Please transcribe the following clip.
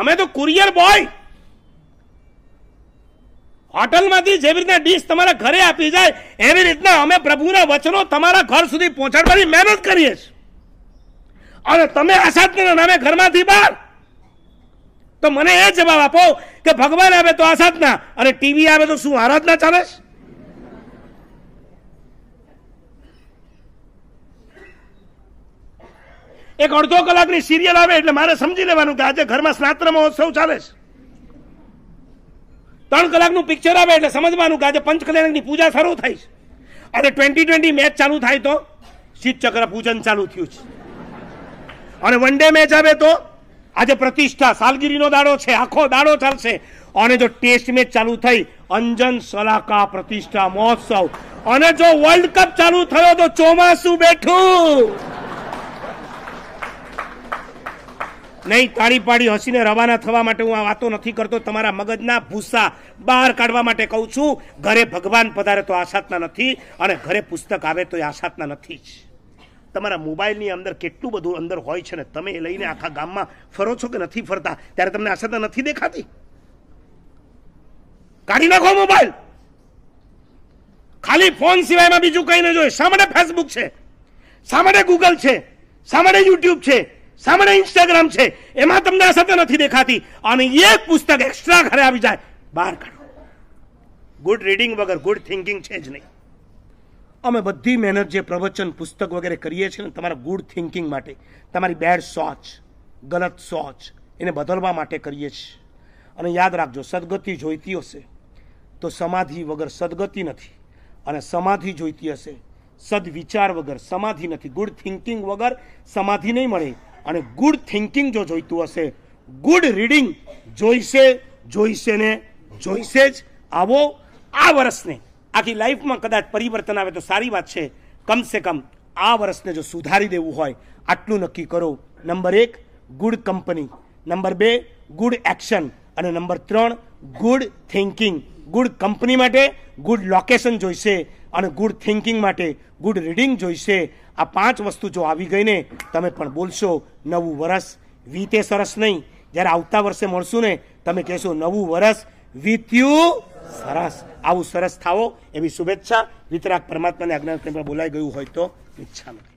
અમે તો courier boy હોટલમાંથી જેવી રીતના ડીશ તમારા ઘરે આપી જાય એવી રીતના અમે પ્રભુના વચનો તમારા ઘર સુધી પહોંચાડવાની મહેનત કરીએ છીએ અને તમે અસાધ્યના નામે ઘરમાંથી બહાર તો મને એ જવાબ આપો કે ભગવાન આવે તો આસાધના અને ટીવી આવે તો શું આરાધના ચાલે છે એક અડધો કલાકની સિરિયલ આવે એટલે મારે સમજી લેવાનું કે આજે ઘરમાં સ્નાત્ર મહોત્સવ ચાલે છે ત્રણ કલાકનું પિક્ચર આવે એટલે સમજવાનું કે આજે પંચકલ્યાણકની પૂજા શરૂ થઈ છે આજે ટ્વેન્ટી ટ્વેન્ટી મેચ ચાલુ થાય તો શીતચક્ર પૂજન ચાલુ થયું છે અને વન ડે મેચ આવે તો આજે પ્રતિષ્ઠા સાલગીરીનો દાડો છે આખો દાડો ચાલશે અને જો ટેસ્ટ મેચ ચાલુ થઈ અંજન સલાકા પ્રતિષ્ઠા મહોત્સવ અને જો વર્લ્ડ કપ ચાલુ થયો તો ચોમાસું બેઠું નહીં તાળી પાડી હસીને રવાના થવા માટે હું આ વાતો નથી કરતો તમારા મગજના ભૂસા બહાર કાઢવા માટે કહું છું ઘરે ભગવાન પધારે તો આશાતના નથી અને ઘરે પુસ્તક આવે તો એ આશાતના નથી જ તમારા મોબાઈલની અંદર કેટલું બધું અંદર હોય છે ને તમે એ લઈને આખા ગામમાં ફરો છો કે નથી ફરતા ત્યારે તમને આશાતના નથી દેખાતી કાઢી નાખો મોબાઈલ ખાલી ફોન સિવાયમાં બીજું કંઈ ન જોઈએ શા માટે ફેસબુક છે શા માટે ગૂગલ છે શા માટે યુટ્યુબ છે સામે ઇન્સ્ટાગ્રામ છે એમાં તમને આ નથી દેખાતી અને એક પુસ્તક એક્સ્ટ્રા ઘરે આવી જાય બહાર કાઢો ગુડ રીડિંગ વગર ગુડ થિંકિંગ છે જ નહીં અમે બધી મહેનત જે પ્રવચન પુસ્તક વગેરે કરીએ છીએ ને તમારા ગુડ થિંકિંગ માટે તમારી બેડ સોચ ગલત સોચ એને બદલવા માટે કરીએ છીએ અને યાદ રાખજો સદગતિ જોઈતી હશે તો સમાધિ વગર સદગતિ નથી અને સમાધિ જોઈતી હશે સદવિચાર વગર સમાધિ નથી ગુડ થિંકિંગ વગર સમાધિ નહીં મળે અને ગુડ થિંકિંગ જો જોઈતું હશે ગુડ રીડિંગ જોઈશે જોઈશે ને જોઈશે જ આવો આ વર્ષને આખી લાઈફમાં કદાચ પરિવર્તન આવે તો સારી વાત છે કમસે કમ આ વર્ષને જો સુધારી દેવું હોય આટલું નક્કી કરો નંબર એક ગુડ કંપની નંબર બે ગુડ એક્શન અને નંબર ત્રણ ગુડ થિંકિંગ ગુડ કંપની માટે ગુડ લોકેશન જોઈશે અને ગુડ થિંકિંગ માટે ગુડ રીડિંગ જોઈશે આ પાંચ વસ્તુ જો આવી ગઈને તમે પણ બોલશો નવું વરસ વીતે સરસ નહીં જ્યારે આવતા વર્ષે મળશું ને તમે કહેશો નવું વરસ વીત્યું સરસ આવું સરસ થાવો એવી શુભેચ્છા વિતરાક પરમાત્માને આજ્ઞા બોલાઈ ગયું હોય તો ઈચ્છા નથી